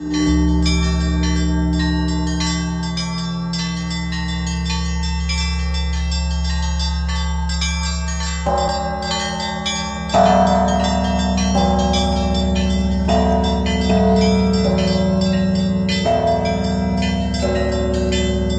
you